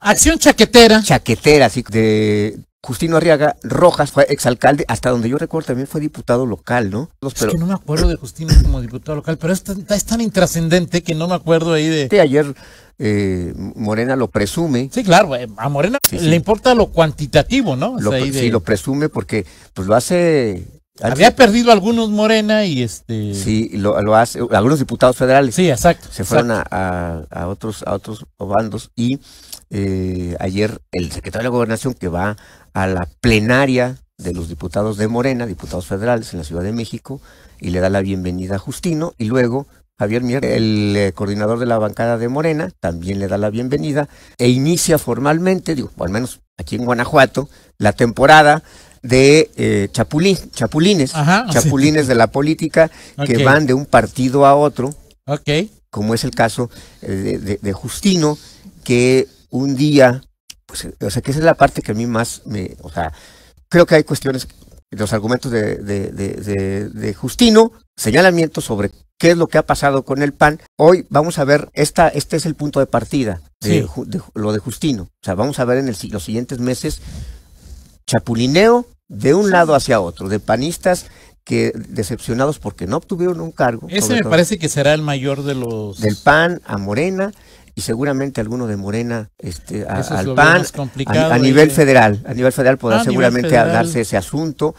Acción chaquetera. Chaquetera, sí, de Justino Arriaga Rojas fue exalcalde, hasta donde yo recuerdo también fue diputado local, ¿no? es que no me acuerdo de Justino como diputado local, pero es tan, intrascendente que no me acuerdo ahí de... Sí, ayer eh, Morena lo presume. Sí, claro, eh, a Morena le importa lo cuantitativo, ¿no? Lo, Sí, lo presume porque pues lo hace había perdido algunos Morena y este. Sí, lo, hace, algunos diputados federales. Sí, exacto. Se fueron A, otros a otros bandos y eh, ayer el secretario de la Gobernación que va a la plenaria de los diputados de Morena, diputados federales en la Ciudad de México, y le da la bienvenida a Justino y luego Javier Mier, el eh, coordinador de la bancada de Morena, también le da la bienvenida e inicia formalmente, digo, al menos aquí en Guanajuato, la temporada de eh, chapulín, chapulines, chapulines de la política que van de un partido a otro, okay. como es el caso eh, de, Justino, que un día, pues, eh, o sea, que esa es la parte que a mí más me, o sea, creo que hay cuestiones, los argumentos de, Justino, señalamientos sobre qué es lo que ha pasado con el PAN. Hoy vamos a ver, esta, este es el punto de partida de, lo de Justino. O sea, vamos a ver en el, los siguientes meses chapulineo de un lado hacia otro, de panistas que decepcionados porque no obtuvieron un cargo. Ese me parece que será el mayor de los... Del PAN a Morena y seguramente alguno de Morena este, al PAN a, nivel eh. federal. A nivel federal podrá ah, seguramente darse ese asunto.